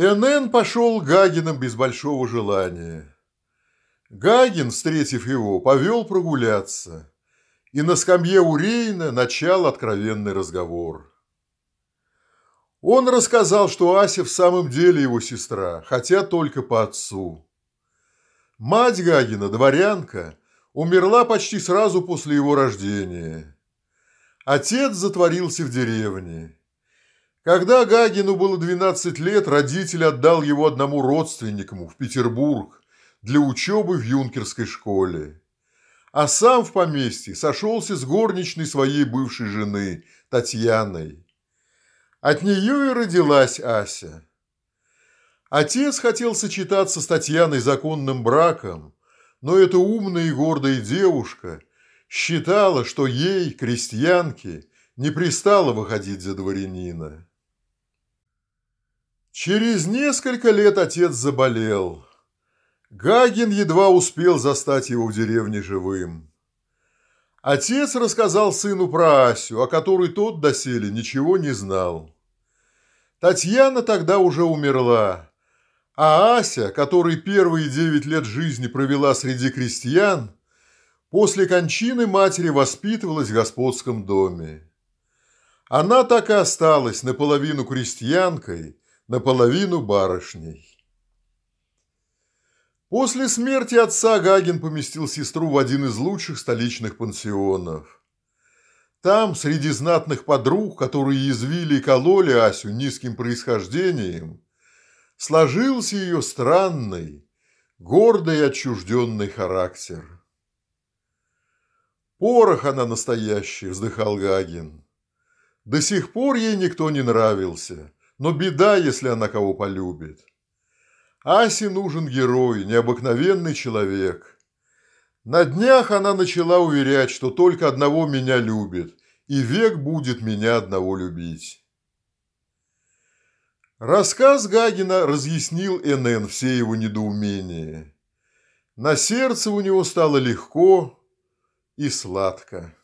НН пошел Гагином без большого желания. Гагин, встретив его, повел прогуляться. И на скамье у Рейна начал откровенный разговор. Он рассказал, что Ася в самом деле его сестра, хотя только по отцу. Мать Гагина, дворянка, умерла почти сразу после его рождения. Отец затворился в деревне. Когда Гагину было 12 лет, родитель отдал его одному родственнику в Петербург для учебы в юнкерской школе. А сам в поместье сошелся с горничной своей бывшей жены Татьяной. От нее и родилась Ася. Отец хотел сочетаться с Татьяной законным браком, но эта умная и гордая девушка считала, что ей, крестьянке, не пристало выходить за дворянина. Через несколько лет отец заболел. Гагин едва успел застать его в деревне живым. Отец рассказал сыну про Асю, о которой тот доселе ничего не знал. Татьяна тогда уже умерла, а Ася, которой первые девять лет жизни провела среди крестьян, после кончины матери воспитывалась в господском доме. Она так и осталась наполовину крестьянкой – наполовину барышней. После смерти отца Гагин поместил сестру в один из лучших столичных пансионов. Там, среди знатных подруг, которые извили и кололи Асю низким происхождением, сложился ее странный, гордый и отчужденный характер. «Порох она настоящий, вздыхал Гагин. «До сих пор ей никто не нравился» но беда, если она кого полюбит. Асе нужен герой, необыкновенный человек. На днях она начала уверять, что только одного меня любит, и век будет меня одного любить. Рассказ Гагина разъяснил НН все его недоумения. На сердце у него стало легко и сладко.